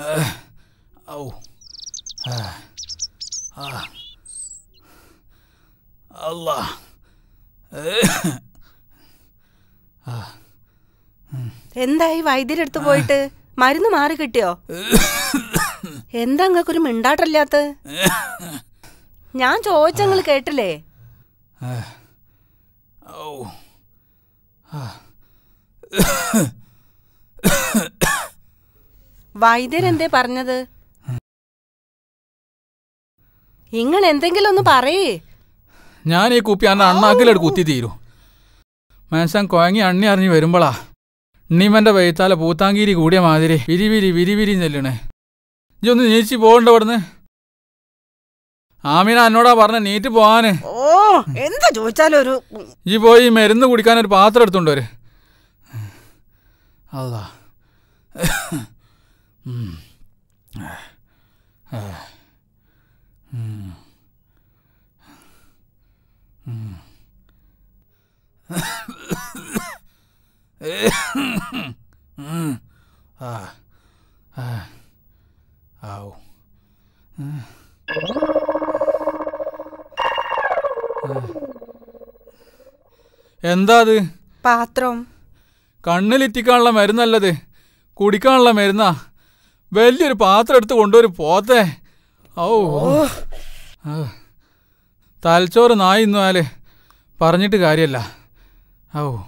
ഔ uh, oh. uh, uh, Allah. എന്തായി എടുത്തു പോയിട്ട് മരുന്ന് മാറി കിട്ടിയോ എന്താ ഒരു മിണ്ടാട്ടല്ലാത്ത ഞാൻ ചോദിച്ചങ്ങൾ കേട്ടില്ലേ ഓ ആ oh. വൈദ്യരെന്തേ പറഞ്ഞത് നിങ്ങൾ എന്തെങ്കിലും ഒന്ന് പറയേ ഞാൻ ഈ കുപ്പി അന്ന് അണ്ണാക്കിലെടു കുത്തി തീരൂ മനുഷ്യൻ കൊയങ്ങി അണ്ണി അറിഞ്ഞ് വരുമ്പോളാ ഉണ്ണിമന്റെ വൈത്താലെ പൂത്താങ്കീരി കൂടിയ മാതിരി വിരിവിരി വിരിവിരി ചെല്ലണേ ഇജി ഒന്ന് നീച്ചി പോകണ്ട അവിടുന്ന് ആമീന എന്നോടാ പറഞ്ഞ നീറ്റ് പോവാന് ഓ എന്താ ചോദിച്ചാലും ഈ പോയി മരുന്ന് കുടിക്കാൻ ഒരു പാത്രം എടുത്തോണ്ട് ഒരു അതാ എന്താ അത് പാത്രം കണ്ണിലിറ്റിക്കാനുള്ള മരുന്നല്ലത് കുടിക്കാനുള്ള മരുന്നാ വലിയൊരു പാത്രം എടുത്ത് കൊണ്ടുവരു പോത്തെ ഓ തലച്ചോറ് നായി ഇന്നാല് പറഞ്ഞിട്ട് കാര്യമല്ല ഓ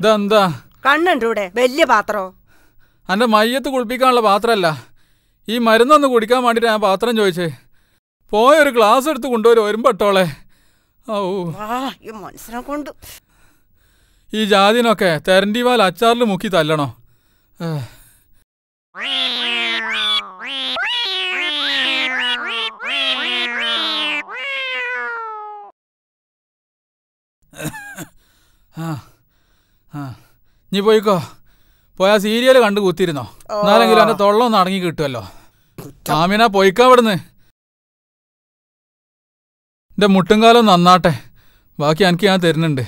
ഇതെന്താ കണ്ണുണ്ടൂടെ വലിയ പാത്രോ അന്റെ മയ്യത്ത് കുളിപ്പിക്കാനുള്ള പാത്രമല്ല ഈ മരുന്നൊന്ന് കുടിക്കാൻ വേണ്ടിട്ട് ഞാൻ പാത്രം ചോദിച്ചേ പോയൊരു ഗ്ലാസ് എടുത്ത് കൊണ്ടുവരും ഒരുമ്പട്ടോളെ ഓ കൊണ്ട് ഈ ജാതിനൊക്കെ തെരണ്ടിവാൽ അച്ചാറിൽ മുക്കി തല്ലണോ നീ പോയിക്കോ പോയാ സീരിയൽ കണ്ടു കൂത്തിരുന്നോ എന്നാലെങ്കിലും എൻ്റെ തൊള്ള നടങ്ങി അടങ്ങി കിട്ടുമല്ലോ ആമിന പോയിക്കാവിടുന്ന് എന്റെ മുട്ടുംകാലം നന്നാട്ടെ ബാക്കി എനിക്ക് ഞാൻ തരുന്നുണ്ട്